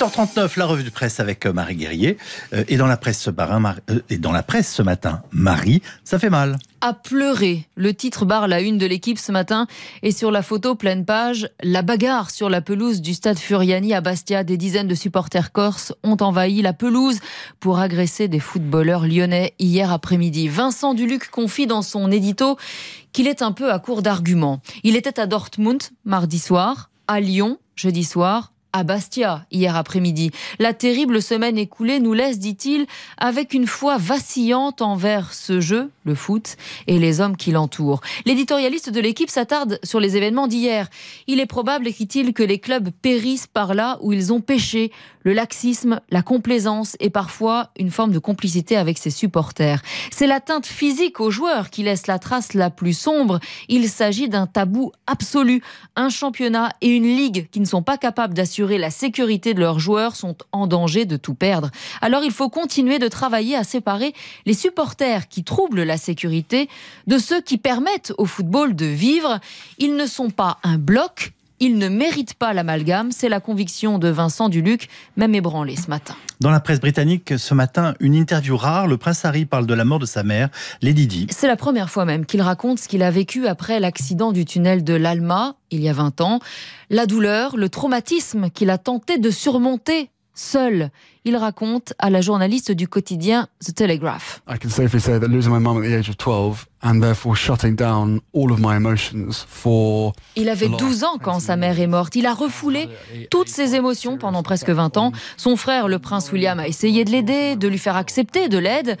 8h39, la revue de presse avec euh, Marie Guerrier. Euh, euh, et dans la presse ce, matin, Marie, ça fait mal à pleurer. Le titre barre la une de l'équipe ce matin et sur la photo pleine page, la bagarre sur la pelouse du stade Furiani à Bastia. Des dizaines de supporters corses ont envahi la pelouse pour agresser des footballeurs lyonnais hier après-midi. Vincent Duluc confie dans son édito qu'il est un peu à court d'arguments. Il était à Dortmund mardi soir, à Lyon jeudi soir, à Bastia hier après-midi. La terrible semaine écoulée nous laisse, dit-il, avec une foi vacillante envers ce jeu, le foot, et les hommes qui l'entourent. L'éditorialiste de l'équipe s'attarde sur les événements d'hier. Il est probable, écrit-il, que les clubs périssent par là où ils ont péché, le laxisme, la complaisance et parfois une forme de complicité avec ses supporters. C'est l'atteinte physique aux joueurs qui laisse la trace la plus sombre. Il s'agit d'un tabou absolu, un championnat et une ligue qui ne sont pas capables d'assurer la sécurité de leurs joueurs sont en danger de tout perdre. Alors il faut continuer de travailler à séparer les supporters qui troublent la sécurité de ceux qui permettent au football de vivre. Ils ne sont pas un bloc, il ne mérite pas l'amalgame. C'est la conviction de Vincent Duluc, même ébranlé ce matin. Dans la presse britannique, ce matin, une interview rare, le prince Harry parle de la mort de sa mère, Lady Di. C'est la première fois même qu'il raconte ce qu'il a vécu après l'accident du tunnel de l'Alma, il y a 20 ans. La douleur, le traumatisme qu'il a tenté de surmonter Seul, il raconte à la journaliste du quotidien The Telegraph. Il avait 12 ans quand sa mère est morte. Il a refoulé toutes ses émotions pendant presque 20 ans. Son frère, le prince William, a essayé de l'aider, de lui faire accepter de l'aide,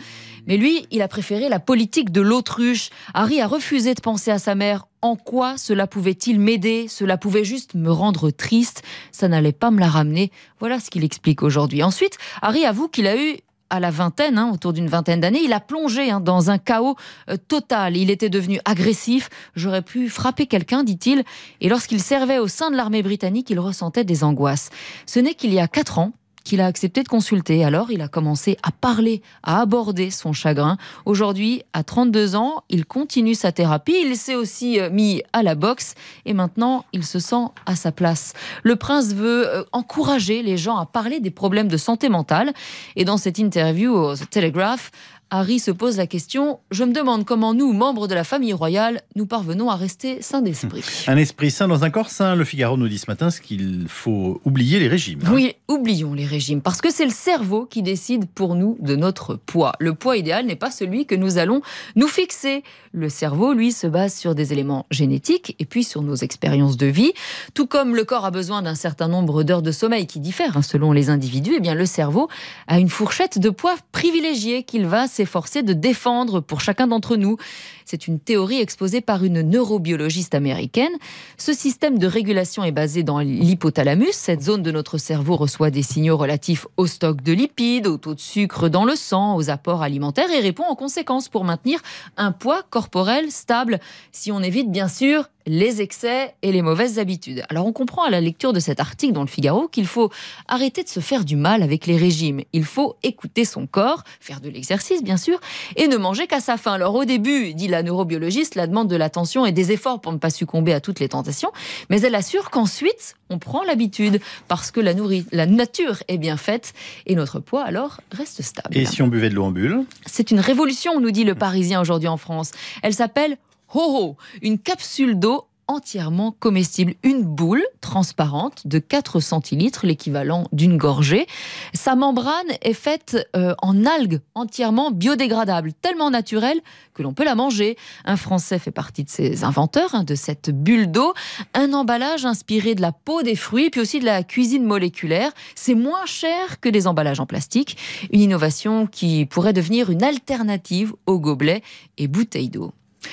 mais lui, il a préféré la politique de l'autruche. Harry a refusé de penser à sa mère en quoi cela pouvait-il m'aider Cela pouvait juste me rendre triste, ça n'allait pas me la ramener. Voilà ce qu'il explique aujourd'hui. Ensuite, Harry avoue qu'il a eu à la vingtaine, hein, autour d'une vingtaine d'années, il a plongé hein, dans un chaos euh, total. Il était devenu agressif. J'aurais pu frapper quelqu'un, dit-il. Et lorsqu'il servait au sein de l'armée britannique, il ressentait des angoisses. Ce n'est qu'il y a quatre ans qu'il a accepté de consulter. Alors, il a commencé à parler, à aborder son chagrin. Aujourd'hui, à 32 ans, il continue sa thérapie. Il s'est aussi euh, mis à la boxe et maintenant, il se sent à sa place. Le prince veut euh, encourager les gens à parler des problèmes de santé mentale. Et dans cette interview au Telegraph, Harry se pose la question Je me demande comment nous, membres de la famille royale, nous parvenons à rester sains d'esprit. Un esprit sain dans un corps sain. Le Figaro nous dit ce matin ce qu'il faut oublier les régimes. Hein. Oui, oublions les régimes, parce que c'est le cerveau qui décide pour nous de notre poids. Le poids idéal n'est pas celui que nous allons nous fixer. Le cerveau, lui, se base sur des éléments génétiques et puis sur nos expériences de vie. Tout comme le corps a besoin d'un certain nombre d'heures de sommeil qui diffèrent hein, selon les individus, eh bien le cerveau a une fourchette de poids privilégiée qu'il va s'efforcer de défendre pour chacun d'entre nous. C'est une théorie exposée par une neurobiologiste américaine. Ce système de régulation est basé dans l'hypothalamus. Cette zone de notre cerveau reçoit des signaux relatifs au stock de lipides, au taux de sucre dans le sang, aux apports alimentaires et répond en conséquence pour maintenir un poids corporel stable, si on évite bien sûr les excès et les mauvaises habitudes. Alors on comprend à la lecture de cet article dans le Figaro qu'il faut arrêter de se faire du mal avec les régimes. Il faut écouter son corps, faire de l'exercice bien sûr, et ne manger qu'à sa faim. Alors au début, dit la neurobiologiste, la demande de l'attention et des efforts pour ne pas succomber à toutes les tentations, mais elle assure qu'ensuite, on prend l'habitude parce que la, la nature est bien faite et notre poids alors reste stable. Et si on buvait de l'eau en bulle C'est une révolution, nous dit le Parisien aujourd'hui en France. Elle s'appelle Hoho, une capsule d'eau entièrement comestible. Une boule transparente de 4 centilitres, l'équivalent d'une gorgée. Sa membrane est faite euh, en algues entièrement biodégradables, tellement naturelles que l'on peut la manger. Un Français fait partie de ses inventeurs, hein, de cette bulle d'eau. Un emballage inspiré de la peau des fruits, puis aussi de la cuisine moléculaire. C'est moins cher que des emballages en plastique. Une innovation qui pourrait devenir une alternative aux gobelets et bouteilles d'eau.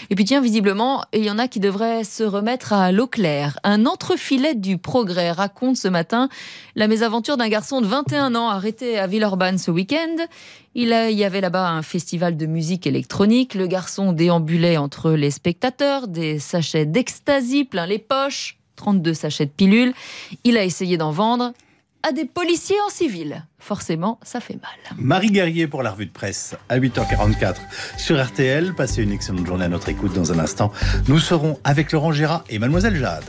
Et puis tiens, visiblement, il y en a qui devraient se remettre à l'eau claire. Un entrefilet du progrès raconte ce matin la mésaventure d'un garçon de 21 ans arrêté à Villeurbanne ce week-end. Il y avait là-bas un festival de musique électronique. Le garçon déambulait entre les spectateurs, des sachets d'extasie plein les poches, 32 sachets de pilules. Il a essayé d'en vendre, à des policiers en civil. Forcément, ça fait mal. Marie Guerrier pour la revue de presse à 8h44 sur RTL. Passez une excellente journée à notre écoute dans un instant. Nous serons avec Laurent Gérard et Mademoiselle Jade.